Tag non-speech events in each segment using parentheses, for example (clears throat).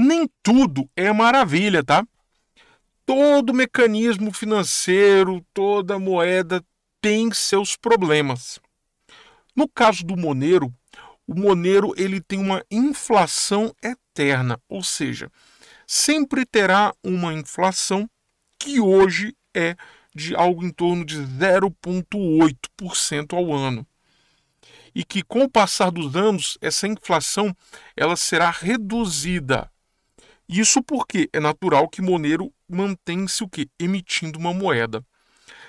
nem tudo é maravilha, tá? Todo mecanismo financeiro, toda moeda tem seus problemas. No caso do Monero, o Monero ele tem uma inflação eterna, ou seja, sempre terá uma inflação que hoje é de algo em torno de 0,8% ao ano. E que com o passar dos anos, essa inflação ela será reduzida isso porque é natural que Monero mantém-se o que emitindo uma moeda.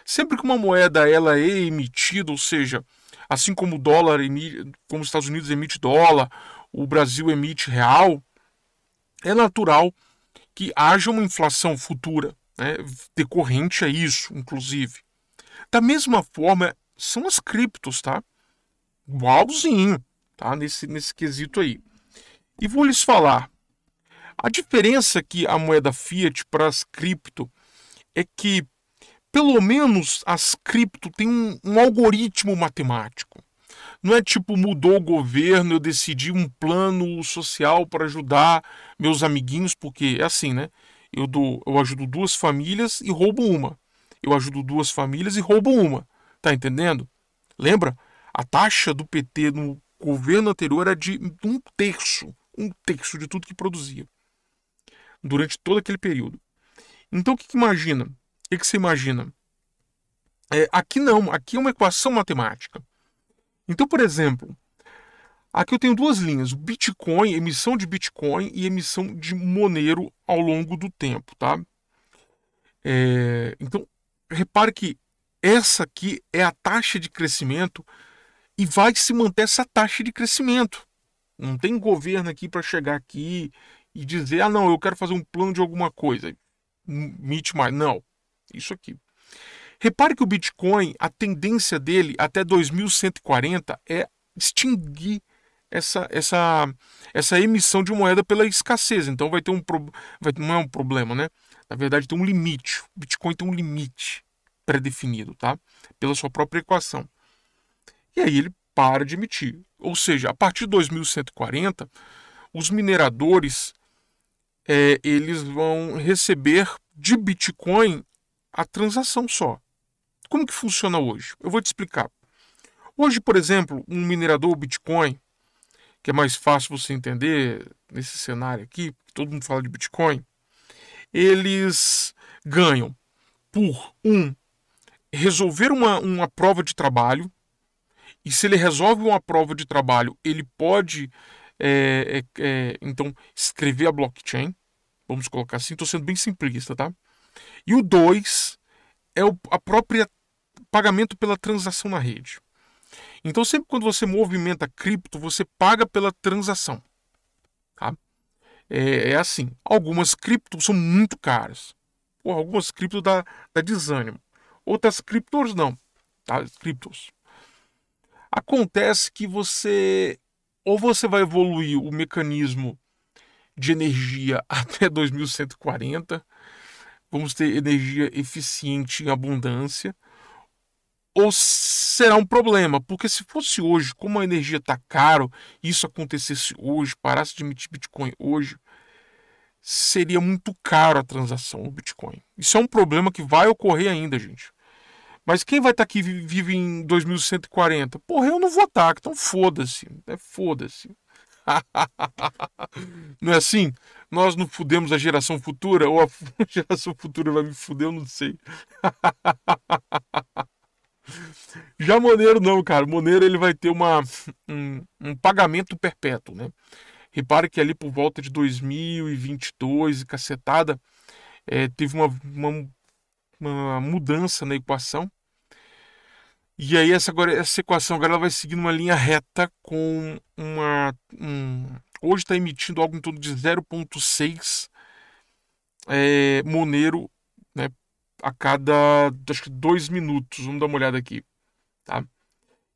Sempre que uma moeda ela é emitida, ou seja, assim como o dólar como os Estados Unidos emite dólar, o Brasil emite real, é natural que haja uma inflação futura, né, decorrente a isso, inclusive. Da mesma forma, são as criptos, tá? Igualzinho, tá? Nesse, nesse quesito aí. E vou lhes falar a diferença que a moeda fiat para as cripto é que, pelo menos, as cripto têm um, um algoritmo matemático. Não é tipo mudou o governo, eu decidi um plano social para ajudar meus amiguinhos, porque é assim, né? Eu, dou, eu ajudo duas famílias e roubo uma. Eu ajudo duas famílias e roubo uma. Tá entendendo? Lembra? A taxa do PT no governo anterior era de um terço. Um terço de tudo que produzia durante todo aquele período. Então, o que, que imagina? O que, que você imagina? É, aqui não, aqui é uma equação matemática. Então, por exemplo, aqui eu tenho duas linhas: Bitcoin, emissão de Bitcoin e emissão de Monero ao longo do tempo, tá? É, então, repare que essa aqui é a taxa de crescimento e vai se manter essa taxa de crescimento. Não tem governo aqui para chegar aqui e dizer, ah, não, eu quero fazer um plano de alguma coisa. Meet mais. Não. Isso aqui. Repare que o Bitcoin, a tendência dele até 2140 é extinguir essa, essa, essa emissão de moeda pela escassez. Então vai ter um vai, não é um problema, né? Na verdade tem um limite. O Bitcoin tem um limite pré-definido, tá? Pela sua própria equação. E aí ele para de emitir. Ou seja, a partir de 2140, os mineradores é, eles vão receber de Bitcoin a transação só. Como que funciona hoje? Eu vou te explicar. Hoje, por exemplo, um minerador Bitcoin, que é mais fácil você entender nesse cenário aqui, todo mundo fala de Bitcoin, eles ganham por um resolver uma, uma prova de trabalho, e se ele resolve uma prova de trabalho, ele pode é, é, é então escrever a blockchain. Vamos colocar assim, estou sendo bem simplista, tá? E o 2 é o, a própria pagamento pela transação na rede. Então, sempre quando você movimenta cripto, você paga pela transação. Tá? É, é assim. Algumas criptos são muito caras. ou algumas criptos dá, dá desânimo. Outras criptos não. Tá? Criptos. Acontece que você ou você vai evoluir o mecanismo de energia (laughs) até 2140. Vamos ter energia eficiente em abundância. Ou será um problema? Porque se fosse hoje, como a energia está caro, isso acontecesse hoje, parasse de emitir Bitcoin hoje, seria muito caro a transação o Bitcoin. Isso é um problema que vai ocorrer ainda, gente. Mas quem vai estar tá aqui vive em 2140? Porra, eu não vou estar, tá, então foda-se. É foda-se. (laughs) não é assim? Nós não fudemos a geração futura, ou a (laughs) geração futura vai me fuder, eu não sei. (laughs) Já Moneiro não, cara. Moneiro ele vai ter uma, um, um pagamento perpétuo, né? Repare que ali por volta de 2022 e cacetada, é, teve uma, uma, uma mudança na equação e aí essa, agora, essa equação agora ela vai seguindo uma linha reta com uma. Um, hoje está emitindo algo em torno de 0,6 é, Monero né, a cada acho que dois minutos. Vamos dar uma olhada aqui. Tá?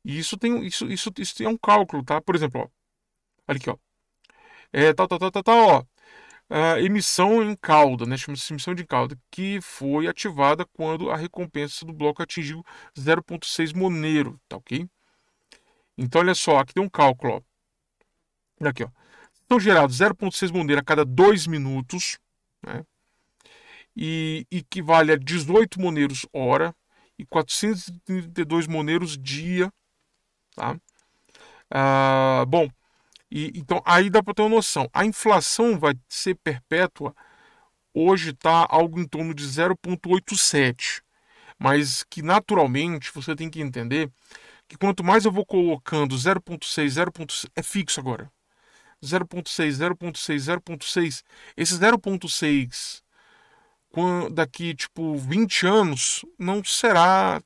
E isso tem, isso, isso, isso tem é um cálculo, tá? Por exemplo, ó, olha aqui, ó. É, tal, tal, tal, tal, tal, ó uh, emissão em cauda, né, chama-se emissão de cauda, que foi ativada quando a recompensa do bloco atingiu 0,6 Monero, tá ok? Então, olha só, aqui tem um cálculo, ó. Aqui, ó. São gerados 0,6 Monero a cada 2 minutos, né? E equivale a 18 Moneros hora e 432 Moneros dia, tá? Ah, bom, e, então aí dá para ter uma noção. A inflação vai ser perpétua. Hoje está algo em torno de 0,87. Mas que naturalmente você tem que entender que quanto mais eu vou colocando 0,6, 0,6 é fixo agora. 0.6, 0.6, 0.6. Esse 0.6 daqui tipo 20 anos não será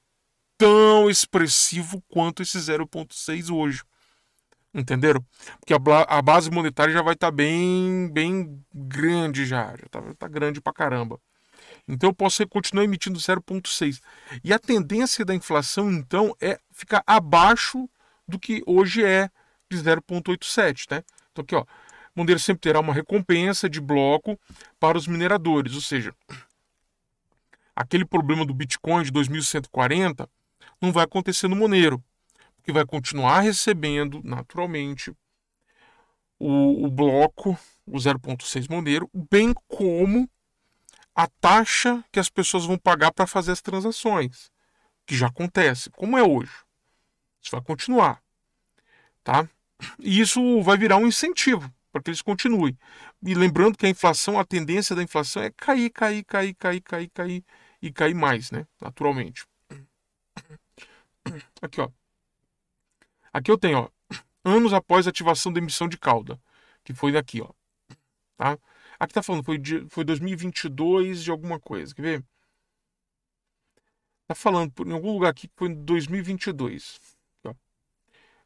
tão expressivo quanto esse 0.6 hoje. Entenderam? Porque a, a base monetária já vai estar tá bem, bem grande já. Já está tá grande para caramba. Então eu posso continuar emitindo 0,6. E a tendência da inflação, então, é ficar abaixo do que hoje é de 0,87. Né? Então aqui, ó. Mondeiro sempre terá uma recompensa de bloco para os mineradores. Ou seja, aquele problema do Bitcoin de 2140 não vai acontecer no Monero que vai continuar recebendo naturalmente o, o bloco, o 0,6 Monero, bem como a taxa que as pessoas vão pagar para fazer as transações, que já acontece, como é hoje. Isso vai continuar, tá? E isso vai virar um incentivo para que eles continuem. E lembrando que a inflação, a tendência da inflação é cair, cair, cair, cair, cair, cair e cair mais, né? Naturalmente. Aqui, ó. Aqui eu tenho, ó, (clears throat) anos após a ativação da emissão de cauda, que foi daqui, ó. Tá? Aqui tá falando, foi, de, foi 2022 de alguma coisa, quer ver? Tá falando por, em algum lugar aqui que foi em 2022. Ó.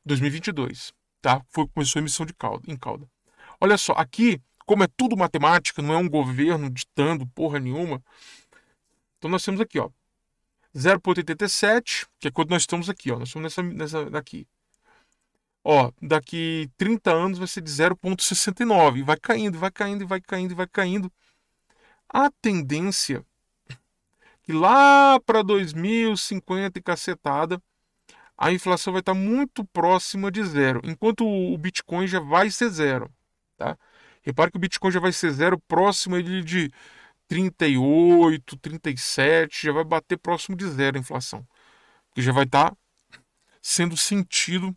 2022, tá? Foi, começou a emissão de cauda, em cauda. Olha só, aqui, como é tudo matemática, não é um governo ditando porra nenhuma. Então nós temos aqui, ó, 0.87, que é quando nós estamos aqui, ó, nós estamos nessa, nessa daqui ó, daqui 30 anos vai ser de 0,69. Vai caindo, vai caindo, vai caindo, vai caindo. A tendência que lá para 2050 e cacetada, a inflação vai estar tá muito próxima de zero, enquanto o Bitcoin já vai ser zero. Tá? Repare que o Bitcoin já vai ser zero próximo de 38, 37, já vai bater próximo de zero a inflação, que já vai estar tá sendo sentido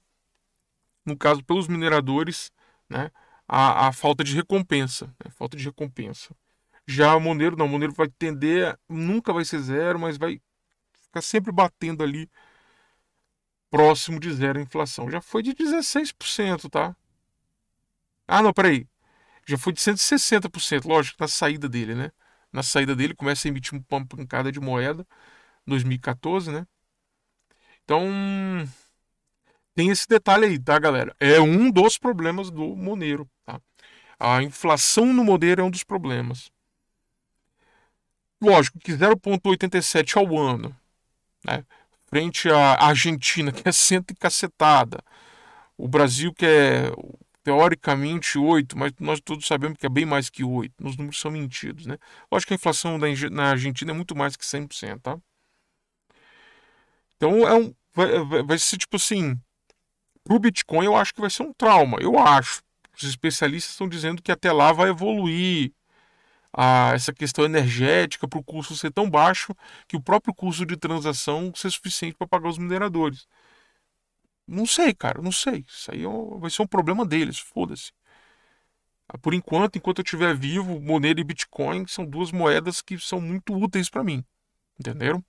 no caso pelos mineradores, né, a, a falta de recompensa, né, falta de recompensa. Já o Monero não, o Monero vai tender, nunca vai ser zero, mas vai ficar sempre batendo ali próximo de zero a inflação. Já foi de 16%, tá? Ah, não, peraí. Já foi de 160%, lógico, na saída dele, né? Na saída dele começa a emitir uma pancada de moeda, 2014, né? Então, tem esse detalhe aí, tá, galera? É um dos problemas do Monero. Tá? A inflação no Monero é um dos problemas. Lógico que 0,87 ao ano, né? frente à Argentina, (laughs) que é cento e cacetada, o Brasil, que é teoricamente 8, mas nós todos sabemos que é bem mais que 8. Os números são mentidos, né? Lógico que a inflação na Argentina é muito mais que 100%, tá? Então é um, vai, vai ser tipo assim: para o Bitcoin, eu acho que vai ser um trauma. Eu acho. Os especialistas estão dizendo que até lá vai evoluir a essa questão energética para o custo ser tão baixo que o próprio custo de transação ser suficiente para pagar os mineradores. Não sei, cara, não sei. Isso aí é vai ser um problema deles, foda-se. Ah, por enquanto, enquanto eu estiver vivo, Monero e Bitcoin são duas moedas que são muito úteis para mim. Entenderam?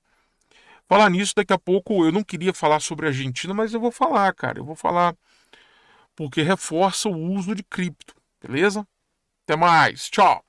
Falar nisso, daqui a pouco eu não queria falar sobre a Argentina, mas eu vou falar, cara. Eu vou falar porque reforça o uso de cripto, beleza? Até mais, tchau!